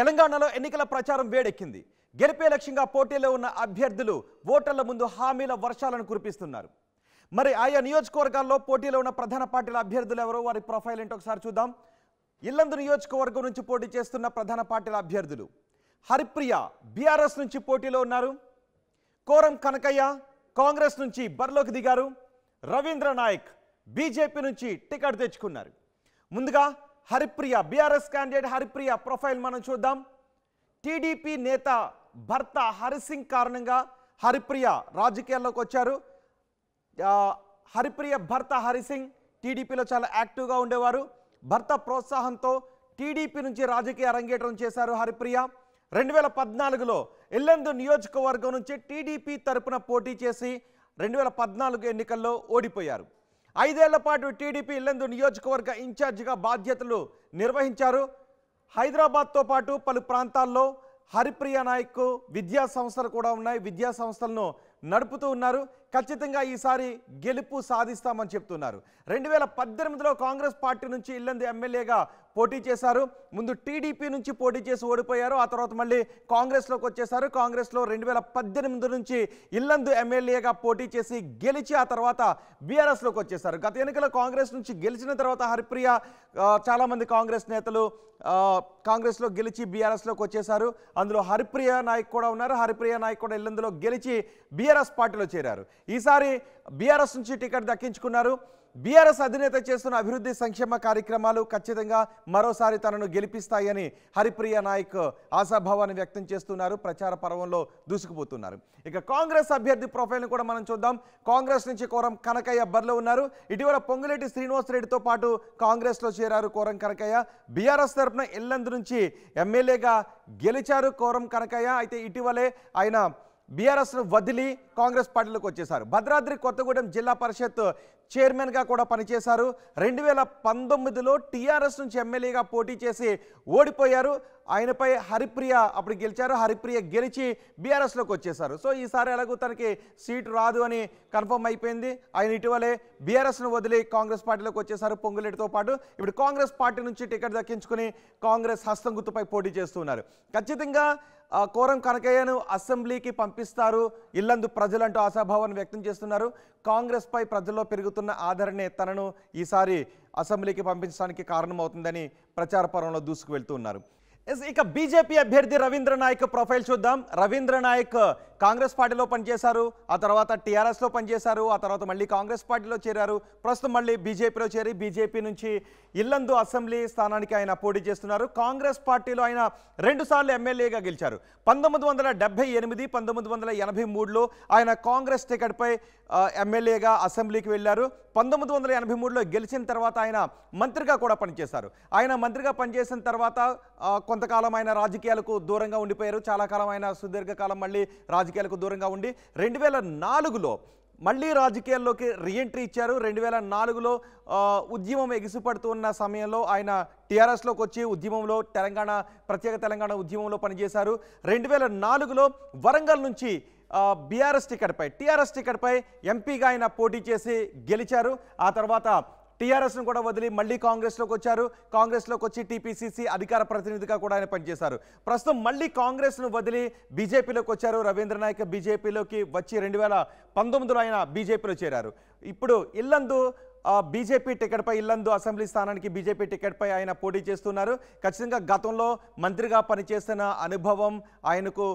తెలంగాణలో ఎన్నికల ప్రచారం వేడెక్కింది గెలిపే లక్ష్యంగా పోటీలో ఉన్న అభ్యర్థులు ఓటర్ల ముందు హామీల వర్షాలను కురిపిస్తున్నారు మరి ఆయా నియోజకవర్గాల్లో పోటీలో ఉన్న ప్రధాన పార్టీల అభ్యర్థులు ఎవరో వారి ప్రొఫైల్ ఏంటో ఒకసారి చూద్దాం ఇల్లందు నియోజకవర్గం నుంచి పోటీ చేస్తున్న ప్రధాన పార్టీల అభ్యర్థులు హరిప్రియ బీఆర్ఎస్ నుంచి పోటీలో ఉన్నారు కోరం కనకయ్య కాంగ్రెస్ నుంచి బరిలోకి దిగారు రవీంద్ర నాయక్ బీజేపీ నుంచి టికెట్ తెచ్చుకున్నారు ముందుగా Haripriya BRS candidate Haripriya profile మనం చూద్దాం టీడీపీ నేత భర్త హరిసింగ్ కారణంగా హరిప్రియ రాజకీయాల్లోకి వచ్చారు హరిప్రియ భర్త హరిసింగ్ టీడీపీలో చాలా యాక్టివ్గా ఉండేవారు భర్త ప్రోత్సాహంతో టీడీపీ నుంచి రాజకీయ అరంగేటం చేశారు హరిప్రియ రెండు వేల పద్నాలుగులో ఎల్లందు నియోజకవర్గం నుంచి టీడీపీ తరపున పోటీ చేసి రెండు వేల పద్నాలుగు ఎన్నికల్లో ఓడిపోయారు ఐదేళ్ల పాటు టీడీపీ ఇల్లందు నియోజకవర్గ ఇన్ఛార్జిగా బాధ్యతలు నిర్వహించారు హైదరాబాద్తో పాటు పలు ప్రాంతాల్లో హరిప్రియ నాయక్ విద్యా సంస్థలు కూడా ఉన్నాయి విద్యా సంస్థలను నడుపుతూ ఉన్నారు ఖచ్చితంగా ఈసారి గెలుపు సాధిస్తామని చెప్తున్నారు రెండు వేల పద్దెనిమిదిలో కాంగ్రెస్ పార్టీ నుంచి ఇల్లంది ఎమ్మెల్యేగా పోటీ చేశారు ముందు టీడీపీ నుంచి పోటీ చేసి ఓడిపోయారు ఆ తర్వాత మళ్ళీ కాంగ్రెస్లోకి వచ్చేసారు కాంగ్రెస్లో రెండు వేల పద్దెనిమిది నుంచి ఇల్లందు ఎమ్మెల్యేగా పోటీ చేసి గెలిచి ఆ తర్వాత బీఆర్ఎస్లోకి వచ్చేసారు గత ఎన్నికలో కాంగ్రెస్ నుంచి గెలిచిన తర్వాత హరిప్రియ చాలామంది కాంగ్రెస్ నేతలు కాంగ్రెస్లో గెలిచి బీఆర్ఎస్లోకి వచ్చేసారు అందులో హరిప్రియ నాయక్ కూడా ఉన్నారు హరిప్రియ నాయక్ కూడా ఇల్లందులో గెలిచి బీఆర్ఎస్ పార్టీలో చేరారు ఈసారి బీఆర్ఎస్ నుంచి టికెట్ దక్కించుకున్నారు బీఆర్ఎస్ అధినేత చేస్తున్న అభివృద్ధి సంక్షేమ కార్యక్రమాలు ఖచ్చితంగా మరోసారి తనను గెలిపిస్తాయని హరిప్రియ నాయక్ ఆశాభావాన్ని వ్యక్తం చేస్తున్నారు ప్రచార పర్వంలో దూసుకుపోతున్నారు ఇక కాంగ్రెస్ అభ్యర్థి ప్రొఫైల్ను కూడా మనం చూద్దాం కాంగ్రెస్ నుంచి కోరం కనకయ్య బరిలో ఉన్నారు ఇటీవల పొంగులేటి శ్రీనివాస్ రెడ్డితో పాటు కాంగ్రెస్లో చేరారు కోరం కనకయ్య బీఆర్ఎస్ తరఫున ఎల్లందు నుంచి ఎమ్మెల్యేగా గెలిచారు కోరం కనకయ్య అయితే ఇటీవలే ఆయన బీఆర్ఎస్ను వదిలి కాంగ్రెస్ పార్టీలోకి వచ్చేశారు భద్రాద్రి కొత్తగూడెం జిల్లా పరిషత్ చైర్మన్గా కూడా పనిచేశారు రెండు వేల పంతొమ్మిదిలో టీఆర్ఎస్ నుంచి ఎమ్మెల్యేగా పోటీ చేసి ఓడిపోయారు ఆయనపై హరిప్రియ అప్పుడు గెలిచారు హరిప్రియ గెలిచి బీఆర్ఎస్లోకి వచ్చేశారు సో ఈసారి ఎలాగో తనకి సీటు రాదు అని కన్ఫర్మ్ అయిపోయింది ఆయన ఇటీవలే బీఆర్ఎస్ను వదిలి కాంగ్రెస్ పార్టీలోకి వచ్చేశారు పొంగులేటితో పాటు ఇప్పుడు కాంగ్రెస్ పార్టీ నుంచి టికెట్ దక్కించుకుని కాంగ్రెస్ హస్తం గుర్తుపై పోటీ చేస్తున్నారు ఖచ్చితంగా కోరం కనకయ్యను అసెంబ్లీకి పంపిస్తారు ఇల్లందు ప్రజలంటూ ఆశాభావాన్ని వ్యక్తం చేస్తున్నారు కాంగ్రెస్పై ప్రజల్లో పెరుగుతున్న ఆదరణే తనను ఈసారి అసెంబ్లీకి పంపించడానికి కారణమవుతుందని ప్రచార పర్వంలో దూసుకు వెళ్తూ ఉన్నారు ఇక బీజేపీ అభ్యర్థి రవీంద్ర నాయక్ ప్రొఫైల్ చూద్దాం రవీంద్ర నాయక్ కాంగ్రెస్ పార్టీలో పనిచేశారు ఆ తర్వాత టీఆర్ఎస్లో పనిచేశారు ఆ తర్వాత మళ్ళీ కాంగ్రెస్ పార్టీలో చేరారు ప్రస్తుతం మళ్ళీ బీజేపీలో చేరి బీజేపీ నుంచి ఇల్లందు అసెంబ్లీ స్థానానికి ఆయన పోటీ చేస్తున్నారు కాంగ్రెస్ పార్టీలో ఆయన రెండుసార్లు ఎమ్మెల్యేగా గెలిచారు పంతొమ్మిది వందల డెబ్బై ఎనిమిది పంతొమ్మిది వందల ఎనభై మూడులో ఆయన కాంగ్రెస్ టికెట్పై ఎమ్మెల్యేగా అసెంబ్లీకి వెళ్ళారు పంతొమ్మిది వందల ఎనభై మూడులో గెలిచిన తర్వాత ఆయన మంత్రిగా కూడా పనిచేశారు ఆయన మంత్రిగా పనిచేసిన తర్వాత కొంతకాలం ఆయన రాజకీయాలకు దూరంగా ఉండిపోయారు చాలా కాలం ఆయన సుదీర్ఘకాలం మళ్ళీ రాజకీయాలకు దూరంగా ఉండి రెండు వేల నాలుగులో మళ్ళీ రాజకీయాల్లోకి రీఎంట్రీ ఇచ్చారు రెండు వేల నాలుగులో ఉద్యమం ఉన్న సమయంలో ఆయన టీఆర్ఎస్లోకి వచ్చి ఉద్యమంలో తెలంగాణ ప్రత్యేక తెలంగాణ ఉద్యమంలో పనిచేశారు రెండు వేల నాలుగులో వరంగల్ నుంచి బీఆర్ఎస్ టికెట్పై టీఆర్ఎస్ టికెట్పై ఎంపీగా ఆయన పోటీ చేసి గెలిచారు ఆ తర్వాత టీఆర్ఎస్ను కూడా వదిలి మళ్ళీ కాంగ్రెస్లోకి వచ్చారు కాంగ్రెస్లోకి వచ్చి టీపీసీసీ అధికార ప్రతినిధిగా కూడా ఆయన పనిచేశారు ప్రస్తుతం మళ్ళీ కాంగ్రెస్ను వదిలి బీజేపీలోకి వచ్చారు రవీంద్ర నాయక్ బీజేపీలోకి వచ్చి రెండు వేల పంతొమ్మిదిలో ఆయన బీజేపీలో చేరారు ఇప్పుడు ఇల్లందు బీజేపీ టికెట్పై ఇల్లందు అసెంబ్లీ స్థానానికి బీజేపీ టికెట్పై ఆయన పోటీ చేస్తున్నారు ఖచ్చితంగా గతంలో మంత్రిగా పనిచేసిన అనుభవం ఆయనకు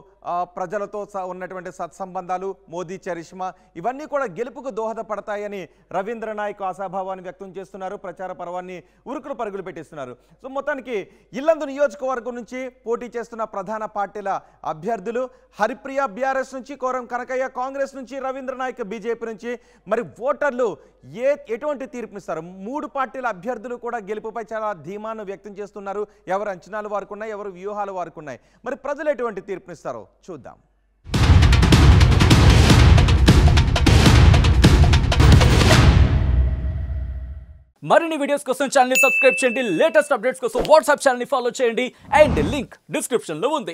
ప్రజలతో ఉన్నటువంటి సత్సంబంధాలు మోదీ చరిష్మా ఇవన్నీ కూడా గెలుపుకు దోహదపడతాయని రవీంద్రనాయక్ ఆశాభావాన్ని వ్యక్తం చేస్తున్నారు ప్రచార పర్వాన్ని ఉరుకులు పరుగులు పెట్టిస్తున్నారు సో మొత్తానికి ఇల్లందు నియోజకవర్గం నుంచి పోటీ చేస్తున్న ప్రధాన పార్టీల అభ్యర్థులు హరిప్రియ బీఆర్ఎస్ నుంచి కోరం కనకయ్య కాంగ్రెస్ నుంచి రవీంద్ర నాయక్ బీజేపీ నుంచి మరి ఓటర్లు ఏ ఎటువంటి ఎటువంటి తీర్పునిస్తారు మూడు పార్టీల అభ్యర్థులు కూడా గెలుపుపై చాలా ధీమాను వ్యక్తం చేస్తున్నారు ఎవరు అంచనాలు వారుకున్నాయి ఎవరు వ్యూహాలు వారుకున్నాయి మరి ప్రజలు ఎటువంటి తీర్పునిస్తారో చూద్దాం మరిన్ని వీడియోస్ కోసం ఛానల్ సబ్స్క్రైబ్ చేయండి లేటెస్ట్ అప్డేట్స్ కోసం వాట్సాప్ ఛానల్ ఫాలో చేయండి అండ్ లింక్ డిస్క్రిప్షన్లో ఉంది